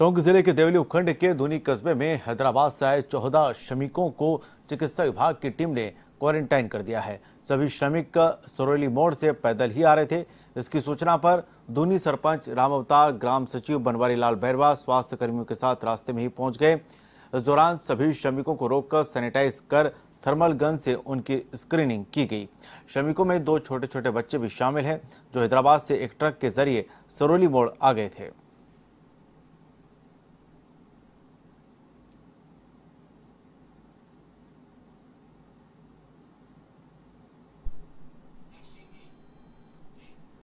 टोंक जिले के देवली उपखंड के धुनी कस्बे में हैदराबाद से आए चौदह श्रमिकों को चिकित्सा विभाग की टीम ने क्वारंटाइन कर दिया है सभी श्रमिक सरोली मोड़ से पैदल ही आ रहे थे इसकी सूचना पर दूनी सरपंच राम अवतार ग्राम सचिव बनवारी लाल बैरवा स्वास्थ्य कर्मियों के साथ रास्ते में ही पहुंच गए इस दौरान सभी श्रमिकों को रोककर सैनिटाइज कर थर्मल गन से उनकी स्क्रीनिंग की गई श्रमिकों में दो छोटे छोटे बच्चे भी शामिल हैं जो हैदराबाद से एक ट्रक के जरिए सरोली मोड़ आ गए थे